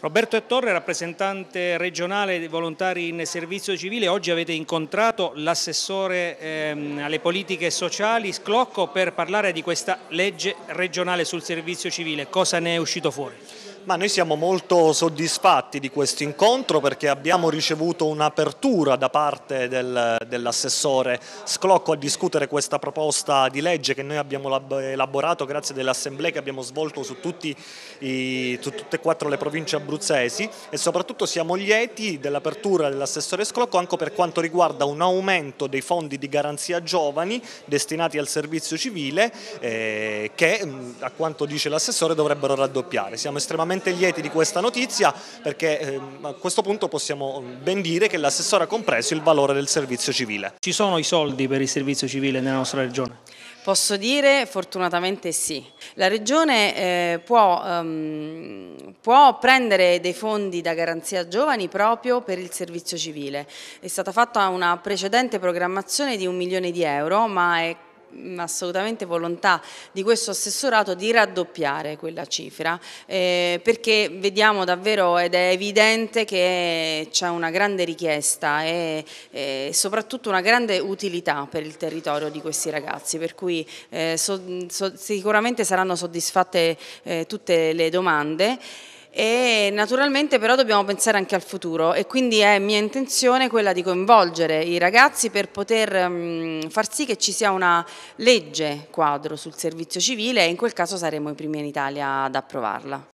Roberto Ettore, rappresentante regionale dei volontari in servizio civile, oggi avete incontrato l'assessore ehm, alle politiche sociali Sclocco per parlare di questa legge regionale sul servizio civile. Cosa ne è uscito fuori? Ma noi siamo molto soddisfatti di questo incontro perché abbiamo ricevuto un'apertura da parte del, dell'assessore Sclocco a discutere questa proposta di legge che noi abbiamo elaborato grazie delle assemblee che abbiamo svolto su, i, su tutte e quattro le province abruzzesi e soprattutto siamo lieti dell'apertura dell'assessore Sclocco anche per quanto riguarda un aumento dei fondi di garanzia giovani destinati al servizio civile eh, che a quanto dice l'assessore dovrebbero raddoppiare. Siamo estremamente veramente lieti di questa notizia perché ehm, a questo punto possiamo mm, ben dire che l'assessore ha compreso il valore del servizio civile. Ci sono i soldi per il servizio civile nella nostra regione? Posso dire fortunatamente sì. La Regione eh, può, um, può, prendere dei fondi da garanzia giovani proprio per il servizio civile. È stata fatta una precedente programmazione di un milione di euro, ma è Mm, assolutamente volontà di questo assessorato di raddoppiare quella cifra eh, perché vediamo davvero ed è evidente che c'è una grande richiesta e, e, soprattutto una grande utilità per il territorio di questi ragazzi per cui eh, so, so, sicuramente saranno soddisfatte eh, tutte le domande e naturalmente però dobbiamo pensare anche al futuro e quindi è mia intenzione quella di coinvolgere i ragazzi per poter mm, far sì che ci sia una legge quadro sul servizio civile e in quel caso saremo i primi in Italia ad approvarla.